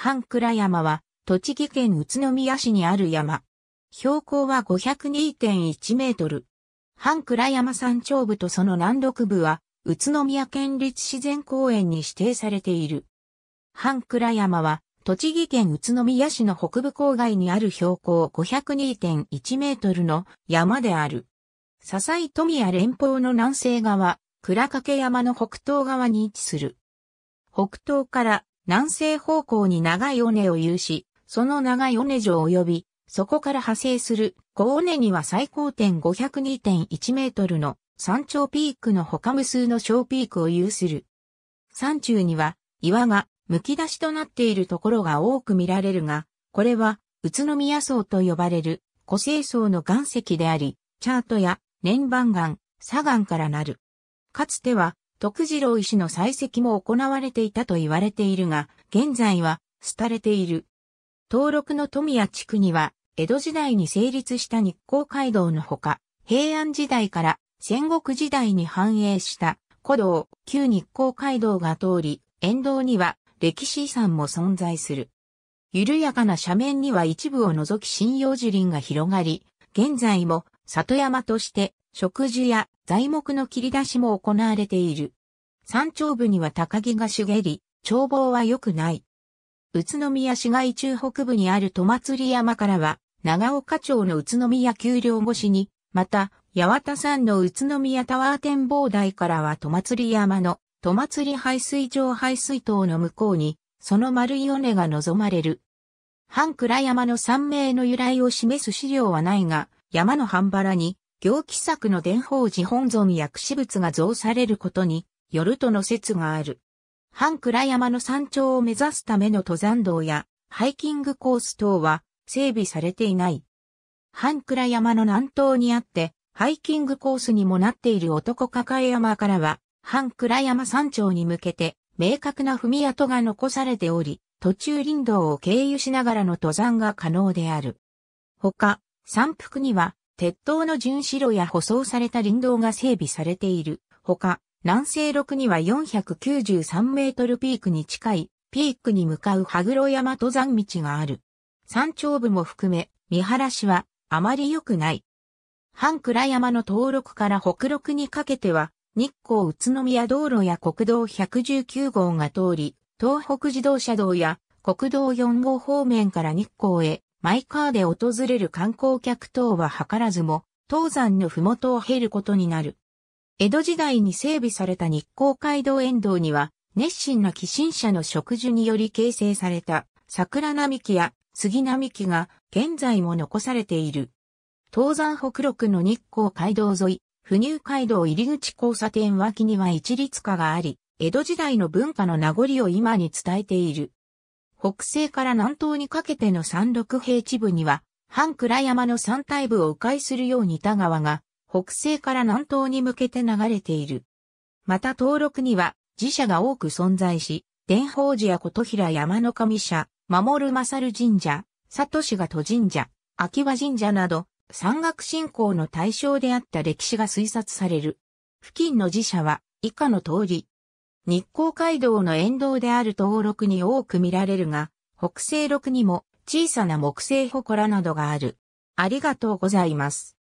半倉山は、栃木県宇都宮市にある山。標高は502.1メートル。半倉山山頂部とその南麓部は、宇都宮県立自然公園に指定されている。半倉山は、栃木県宇都宮市の北部郊外にある標高502.1メートルの山である。笹井富谷連峰の南西側、倉掛山の北東側に位置する。北東から南西方向に長い尾根を有し、その長い尾根城及び、そこから派生する小尾根には最高点502.1メートルの山頂ピークの他無数の小ピークを有する。山中には岩が剥き出しとなっているところが多く見られるが、これは宇都宮層と呼ばれる古生層の岩石であり、チャートや年番岩、砂岩からなる。かつては徳次郎医師の採石も行われていたと言われているが、現在は、廃れている。登録の富谷地区には、江戸時代に成立した日光街道のほか、平安時代から戦国時代に繁栄した古道、旧日光街道が通り、沿道には歴史遺産も存在する。緩やかな斜面には一部を除き針葉樹林が広がり、現在も里山として食事や材木の切り出しも行われている。山頂部には高木が茂り、眺望は良くない。宇都宮市街中北部にある戸祭山からは、長岡町の宇都宮丘陵越しに、また、八幡山の宇都宮タワー展望台からは戸祭山の戸祭排水場排水塔の向こうに、その丸い尾根が望まれる。半倉山の山名の由来を示す資料はないが、山の半ばらに行基作の伝法寺本尊薬師仏が造されることによるとの説がある。半倉山の山頂を目指すための登山道やハイキングコース等は整備されていない。半倉山の南東にあって、ハイキングコースにもなっている男抱え山からは、半倉山山頂に向けて、明確な踏み跡が残されており、途中林道を経由しながらの登山が可能である。他、山腹には、鉄塔の巡視路や舗装された林道が整備されている。ほか、南西6には493メートルピークに近い、ピークに向かう羽黒山登山道がある。山頂部も含め、見晴らしはあまり良くない。半倉山の登録から北陸にかけては、日光宇都宮道路や国道119号が通り、東北自動車道や国道4号方面から日光へマイカーで訪れる観光客等は図らずも、東山の麓を経ることになる。江戸時代に整備された日光街道沿道には、熱心な寄進者の植樹により形成された桜並木や杉並木が現在も残されている。東山北六の日光街道沿い、不入街道入口交差点脇には一律化があり、江戸時代の文化の名残を今に伝えている。北西から南東にかけての山麓平地部には、半倉山の山体部を迂回するように田川が、北西から南東に向けて流れている。また登録には、寺社が多く存在し、伝法寺や琴平山の神社、守る勝神社、里志賀都神社、秋葉神社など、山岳信仰の対象であった歴史が推察される。付近の寺社は、以下の通り、日光街道の沿道である登録に多く見られるが、北西六にも小さな木製祠などがある。ありがとうございます。